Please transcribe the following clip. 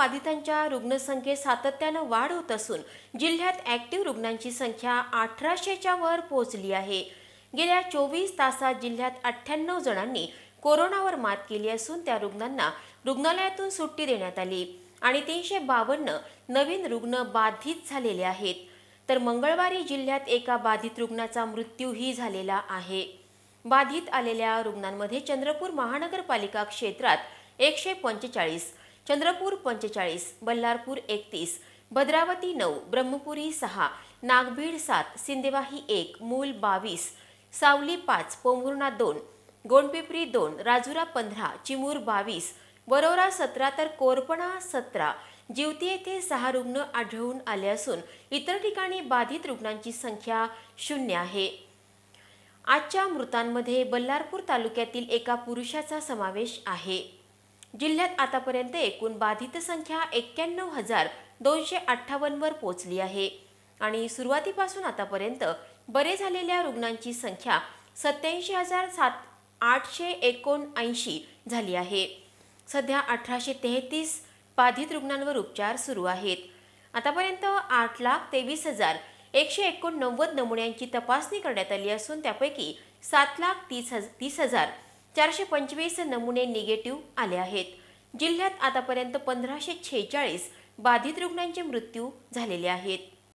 बाधितांच्या रुग्णसंख्येत सातत्यानं वाढ होत असून जिल्ह्यात ऍक्टिव्ह रुग्णांची संख्या अठराशेच्या वर पोहोचली आहे गेल्या चोवीस तासात जिल्ह्यात अठ्ठ्याण्णव जणांनी कोरोनावर मात केली असून त्या रुग्णांना रुग्णालयातून सुट्टी देण्यात आली आणि तीनशे बावन्न नवीन रुग्ण बाधित झालेले आहेत तर मंगळवारी जिल्ह्यात एका बाधित रुग्णाचा मृत्यूही झालेला आहे बाधित आलेल्या रुग्णांमध्ये चंद्रपूर महानगरपालिका क्षेत्रात एकशे पंचेचाळीस चंद्रपूर पंचेचाळीस बल्लारपूर एकतीस भद्रावती नऊ ब्रह्मपुरी सहा नागभीड सात सिंदेवाही एक मूल बावीस सावली पाच पोंभुर्णा दोन गोंडपिपरी दोन राजुरा पंधरा चिमूर बावीस वरोरा सतरा तर कोरपणा सतरा जिवती येथे सहा रुग्ण आढळून आले असून इतर ठिकाणी बाधित रुग्णांची संख्या शून्य आहे आजच्या मृतांमध्ये बल्लारपूर तालुक्यातील एका पुरुषाचा समावेश आहे जिल्ह्यात आतापर्यंत एकूण बाधित संख्या एक्क्याण्णव हजार दोनशे अठ्ठावन्नवर पोहोचली आहे आणि सुरुवातीपासून आतापर्यंत बरे झालेल्या रुग्णांची संख्या सत्याऐंशी हजार सात आठशे एकोणऐंशी झाली आहे सध्या अठराशे तेहतीस बाधित रुग्णांवर उपचार सुरू आहेत आतापर्यंत आठ लाख तेवीस हजार एकशे एकोणनव्वद नमुन्यांची तपासणी करण्यात आली असून त्यापैकी सात लाख तीस हज तीस हजार चारशे पंचवीस नमुने निगेटिव्ह आले आहेत जिल्ह्यात आतापर्यंत पंधराशे छेचाळीस बाधित रुग्णांचे मृत्यू झालेले आहेत